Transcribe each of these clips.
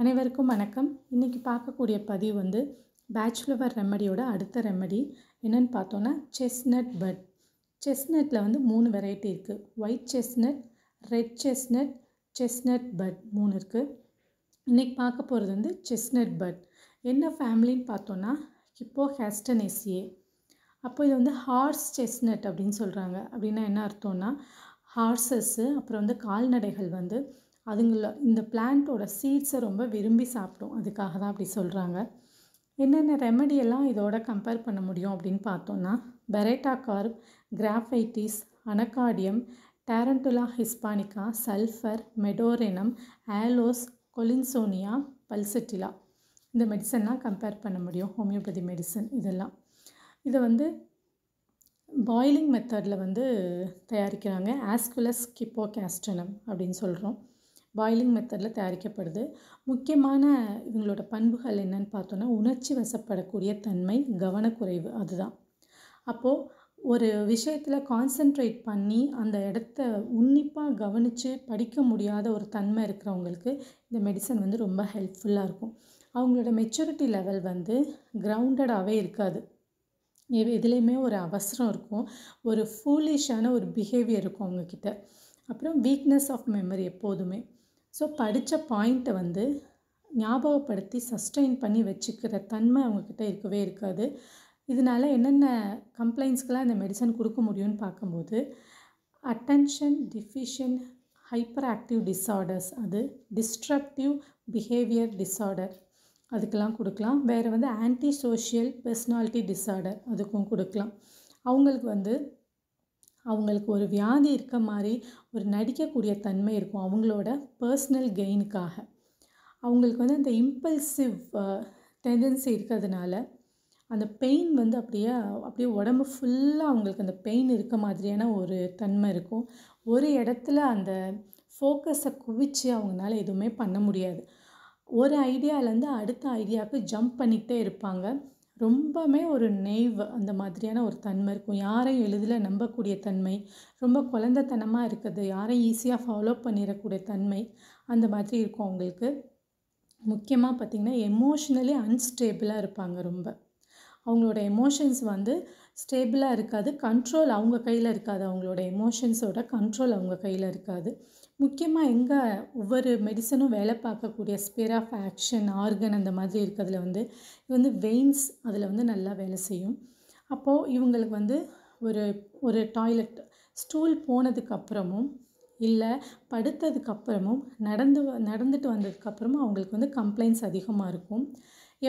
அனைவருக்கும் வணக்கம் இன்றைக்கி பார்க்கக்கூடிய பதிவு வந்து பேச்சுலவர் ரெமடியோட அடுத்த ரெமடி என்னென்னு பார்த்தோன்னா செஸ்னட் பட் செஸ்னட்டில் வந்து மூணு வெரைட்டி இருக்குது white chestnut red chestnut chestnut but மூணு இருக்குது இன்றைக்கி பார்க்க போகிறது வந்து செஸ்னட் பட் என்ன ஃபேமிலின்னு பார்த்தோன்னா ஹிப்போ ஹேஸ்டனேசியே அப்போ இது வந்து ஹார்ஸ் செஸ்னட் அப்படின்னு சொல்கிறாங்க அப்படின்னா என்ன அர்த்தம்னா ஹார்சஸ்ஸு அப்புறம் வந்து கால்நடைகள் வந்து அதுங்கள இந்த பிளான்ட்டோட சீட்ஸை ரொம்ப விரும்பி சாப்பிடும் அதுக்காக தான் அப்படி சொல்கிறாங்க என்னென்ன ரெமடியெல்லாம் இதோட கம்பேர் பண்ண முடியும் அப்படின்னு பார்த்தோன்னா baryta carb graphites anacardium tarentula hispanica sulphur medorrhinum aloes collinsonia pulsatilla இந்த மெடிசன்லாம் கம்பேர் பண்ண முடியும் ஹோமியோபதி மெடிசன் இதெல்லாம் இதை வந்து பாயிலிங் மெத்தடில் வந்து தயாரிக்கிறாங்க ஆஸ்குலஸ் கிப்போகேஸ்டனம் அப்படின்னு சொல்கிறோம் பாயிலிங் மெத்தடில் தயாரிக்கப்படுது முக்கியமான இவங்களோட பண்புகள் என்னன்னு பார்த்தோன்னா உணர்ச்சி வசப்படக்கூடிய தன்மை கவனக்குறைவு அதுதான் அப்போது ஒரு விஷயத்தில் கான்சென்ட்ரேட் பண்ணி அந்த இடத்த உன்னிப்பாக கவனித்து படிக்க முடியாத ஒரு தன்மை இருக்கிறவங்களுக்கு இந்த மெடிசன் வந்து ரொம்ப ஹெல்ப்ஃபுல்லாக இருக்கும் அவங்களோட மெச்சூரிட்டி லெவல் வந்து கிரவுண்டடாகவே இருக்காது எதுலேயுமே ஒரு அவசரம் இருக்கும் ஒரு ஃபூலிஷான ஒரு பிஹேவியர் இருக்கும் அவங்கக்கிட்ட அப்புறம் வீக்னஸ் ஆஃப் மெமரி எப்போதுமே ஸோ படித்த பாயிண்ட்டை வந்து ஞாபகப்படுத்தி சஸ்டெயின் பண்ணி வச்சுக்கிற தன்மை அவங்கக்கிட்ட இருக்கவே இருக்காது இதனால் என்னென்ன கம்ப்ளைண்ட்ஸ்க்கெலாம் இந்த மெடிசன் கொடுக்க முடியும்னு பார்க்கும்போது attention deficiency hyper active disorders அது டிஸ்ட்ரக்டிவ் பிஹேவியர் டிஸார்டர் அதுக்கெலாம் கொடுக்கலாம் வேறு வந்து ஆன்டி சோஷியல் பர்சனாலிட்டி டிஸார்டர் அதுக்கும் கொடுக்கலாம் அவங்களுக்கு வந்து அவங்களுக்கு ஒரு வியாதி இருக்க மாதிரி ஒரு நடிக்கக்கூடிய தன்மை இருக்கும் அவங்களோட பர்சனல் கெயினுக்காக அவங்களுக்கு வந்து அந்த இம்பல்சிவ் டெண்டன்சி இருக்கிறதுனால அந்த பெயின் வந்து அப்படியே அப்படியே உடம்பு ஃபுல்லாக அவங்களுக்கு அந்த பெயின் இருக்க மாதிரியான ஒரு தன்மை இருக்கும் ஒரு இடத்துல அந்த ஃபோக்கஸை குவித்து அவங்களால எதுவுமே பண்ண முடியாது ஒரு ஐடியாவிலேருந்து அடுத்த ஐடியாவுக்கு ஜம்ப் பண்ணிகிட்டே இருப்பாங்க ரொம்பவுமே ஒரு நெய்வ் அந்த மாதிரியான ஒரு தன்மை இருக்கும் யாரையும் எளிதில் நம்பக்கூடிய தன்மை ரொம்ப குழந்தைத்தனமாக இருக்குது யாரையும் ஈஸியாக ஃபாலோ பண்ணிடக்கூடிய தன்மை அந்த மாதிரி இருக்கும் அவங்களுக்கு முக்கியமாக பார்த்திங்கன்னா எமோஷ்னலி அன்ஸ்டேபிளாக இருப்பாங்க ரொம்ப அவங்களோட எமோஷன்ஸ் வந்து ஸ்டேபிளாக இருக்காது கண்ட்ரோல் அவங்க கையில் இருக்காது அவங்களோட எமோஷன்ஸோட கண்ட்ரோல் அவங்க கையில் இருக்காது முக்கியமாக எங்கே ஒவ்வொரு மெடிசனும் வேலை பார்க்கக்கூடிய ஸ்பேர் ஆஃப் ஆக்ஷன் ஆர்கன் அந்த மாதிரி இருக்கிறதுல வந்து இது வந்து வெயின்ஸ் அதில் வந்து நல்லா வேலை செய்யும் அப்போது இவங்களுக்கு வந்து ஒரு ஒரு டாய்லெட் ஸ்டூல் போனதுக்கப்புறமும் இல்லை படுத்ததுக்கப்புறமும் நடந்து நடந்துட்டு வந்ததுக்கப்புறமும் அவங்களுக்கு வந்து கம்ப்ளைண்ட்ஸ் அதிகமாக இருக்கும்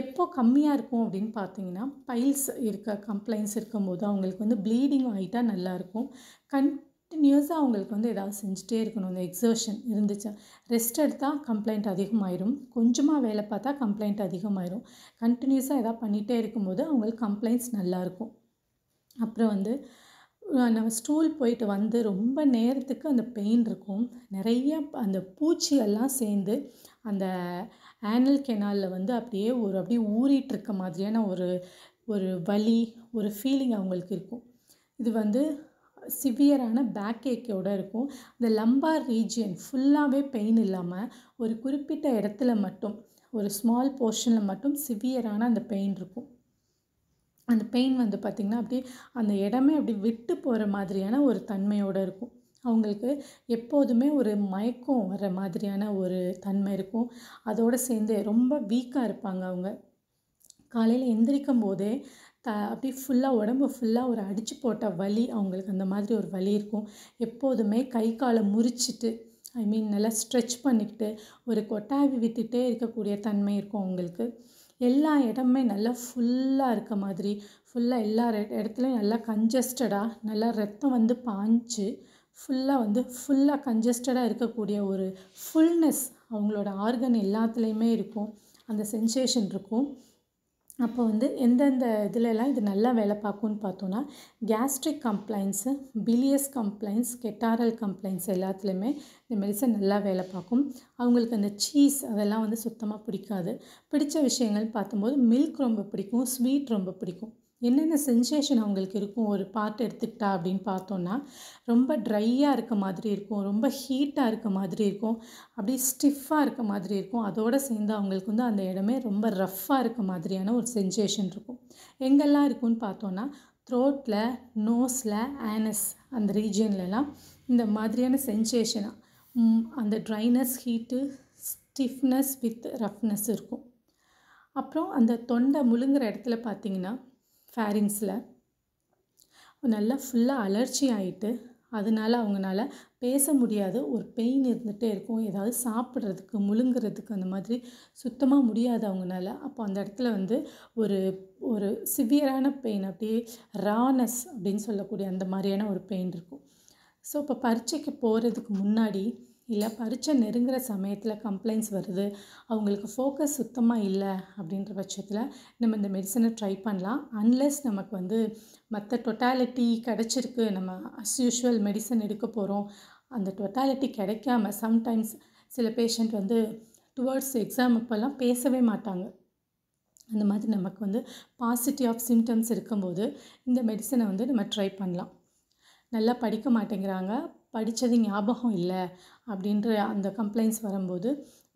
எப்போ கம்மியாக இருக்கும் அப்படின்னு பார்த்தீங்கன்னா பைல்ஸ் இருக்க கம்ப்ளைண்ட்ஸ் இருக்கும்போது அவங்களுக்கு வந்து ப்ளீடிங் ஆகிட்டா நல்லாயிருக்கும் கண் கண்டினியூஸாக அவங்களுக்கு வந்து ஏதாவது செஞ்சுட்டே இருக்கணும் இந்த எக்ஸர்ஷன் இருந்துச்சா ரெஸ்ட் எடுத்தால் கம்ப்ளைண்ட் அதிகமாயிரும் கொஞ்சமாக வேலை பார்த்தா கம்ப்ளைண்ட் அதிகமாயிரும் கண்டினியூஸாக எதாவது பண்ணிகிட்டே இருக்கும்போது அவங்களுக்கு கம்ப்ளைண்ட்ஸ் நல்லாயிருக்கும் அப்புறம் வந்து நம்ம ஸ்டூல் போயிட்டு வந்து ரொம்ப நேரத்துக்கு அந்த பெயின் இருக்கும் நிறைய அந்த பூச்சியெல்லாம் சேர்ந்து அந்த ஆனல் கெனாலில் வந்து அப்படியே ஒரு அப்படியே ஊறிட்டு இருக்க மாதிரியான ஒரு ஒரு வலி ஒரு ஃபீலிங் அவங்களுக்கு இருக்கும் இது வந்து சிவியரான பேக் ஏக்கோடு இருக்கும் இந்த லம்பார் ரீஜியன் ஃபுல்லாகவே பெயின் இல்லாமல் ஒரு குறிப்பிட்ட இடத்துல மட்டும் ஒரு ஸ்மால் போர்ஷனில் மட்டும் சிவியரான அந்த பெயின் இருக்கும் அந்த பெயின் வந்து பார்த்திங்கன்னா அப்படியே அந்த இடமே அப்படி விட்டு போகிற மாதிரியான ஒரு தன்மையோடு இருக்கும் அவங்களுக்கு எப்போதுமே ஒரு மயக்கம் வர மாதிரியான ஒரு தன்மை இருக்கும் அதோடு சேர்ந்து ரொம்ப வீக்காக இருப்பாங்க அவங்க காலையில் எந்திரிக்கும் போதே த அப்படியே ஃபுல்லாக உடம்பு ஃபுல்லாக ஒரு அடித்து போட்ட வலி அவங்களுக்கு அந்த மாதிரி ஒரு வலி இருக்கும் எப்போதுமே கை காலை முறிச்சிட்டு ஐ மீன் நல்லா ஸ்ட்ரெச் பண்ணிக்கிட்டு ஒரு கொட்டாவி விட்டுட்டே இருக்கக்கூடிய தன்மை இருக்கும் அவங்களுக்கு எல்லா இடமே நல்லா ஃபுல்லாக இருக்க மாதிரி ஃபுல்லாக எல்லா இடத்துலையும் நல்லா கன்ஜஸ்டடாக நல்லா ரத்தம் வந்து பாஞ்சு ஃபுல்லாக வந்து ஃபுல்லாக கன்ஜஸ்டடாக இருக்கக்கூடிய ஒரு ஃபுல்னஸ் அவங்களோட ஆர்கன் எல்லாத்துலேயுமே இருக்கும் அந்த சென்சேஷன் இருக்கும் அப்போ வந்து எந்தெந்த இதுலலாம் இது நல்லா வேலை பார்க்கும்னு பார்த்தோன்னா gastric complaints bilious complaints catarrhal complaints எல்லாத்துலேயுமே இந்த மெடிசன் நல்லா வேலை பார்க்கும் அவங்களுக்கு அந்த சீஸ் அதெல்லாம் வந்து சுத்தமாக பிடிக்காது பிடித்த விஷயங்கள் பார்த்தும்போது மில்க் ரொம்ப பிடிக்கும் ஸ்வீட் ரொம்ப பிடிக்கும் என்னென்ன சென்சேஷன் அவங்களுக்கு இருக்கும் ஒரு பார்ட் எடுத்துக்கிட்டா அப்படின்னு பார்த்தோன்னா ரொம்ப ட்ரையாக இருக்க மாதிரி இருக்கும் ரொம்ப ஹீட்டாக இருக்க மாதிரி இருக்கும் அப்படியே ஸ்டிஃபாக இருக்க மாதிரி இருக்கும் அதோடு சேர்ந்து அவங்களுக்கு வந்து அந்த இடமே ரொம்ப ரஃப்பாக இருக்க மாதிரியான ஒரு சென்சேஷன் இருக்கும் எங்கெல்லாம் இருக்கும்னு பார்த்தோன்னா த்ரோட்டில் நோஸில் ஆனஸ் அந்த ரீஜியன்லலாம் இந்த மாதிரியான சென்சேஷனாக அந்த dryness heat stiffness with roughness இருக்கும் அப்புறம் அந்த தொண்டை முழுங்குற இடத்துல பார்த்திங்கன்னா ஃபேரிங்ஸில் நல்லா ஃபுல்லாக அலர்ஜி ஆகிட்டு அதனால் அவங்களால பேச முடியாது ஒரு பெயின் இருந்துகிட்டே இருக்கும் ஏதாவது சாப்பிட்றதுக்கு முழுங்குறதுக்கு அந்த மாதிரி சுத்தமாக முடியாது அவங்களால அப்போ அந்த இடத்துல வந்து ஒரு ஒரு சிவியரான பெயின் அப்படியே ரானஸ் அப்படின்னு சொல்லக்கூடிய அந்த மாதிரியான ஒரு பெயின் இருக்கும் ஸோ இப்போ பரீட்சைக்கு போகிறதுக்கு முன்னாடி இல்லை பரீட்சை நெருங்குற சமயத்தில் கம்ப்ளைண்ட்ஸ் வருது அவங்களுக்கு ஃபோக்கஸ் சுத்தமாக இல்லை அப்படின்ற பட்சத்தில் நம்ம இந்த மெடிசனை ட்ரை பண்ணலாம் அன்லெஸ் நமக்கு வந்து மற்ற டொட்டாலிட்டி கிடச்சிருக்கு நம்ம அஸ் யூஷுவல் மெடிசன் எடுக்க போகிறோம் அந்த டொட்டாலிட்டி கிடைக்காம சம்டைம்ஸ் சில பேஷண்ட் வந்து டுவர்ட்ஸ் எக்ஸாம் அப்போல்லாம் பேசவே மாட்டாங்க அந்த மாதிரி நமக்கு வந்து பாசிட்டிவ் ஆஃப் சிம்டம்ஸ் இருக்கும்போது இந்த மெடிசனை வந்து நம்ம ட்ரை பண்ணலாம் நல்லா படிக்க மாட்டேங்கிறாங்க படித்தது ஞாபகம் இல்லை அப்படின்ற அந்த கம்ப்ளைண்ட்ஸ் வரும்போது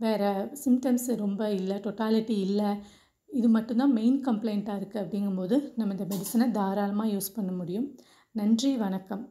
வேறு சிம்டம்ஸ் ரொம்ப இல்லை டொட்டாலிட்டி இல்லை இது மட்டும்தான் மெயின் கம்ப்ளைண்ட்டாக இருக்குது அப்படிங்கும்போது நம்ம இந்த மெடிசனை தாராளமாக யூஸ் பண்ண முடியும் நன்றி வணக்கம்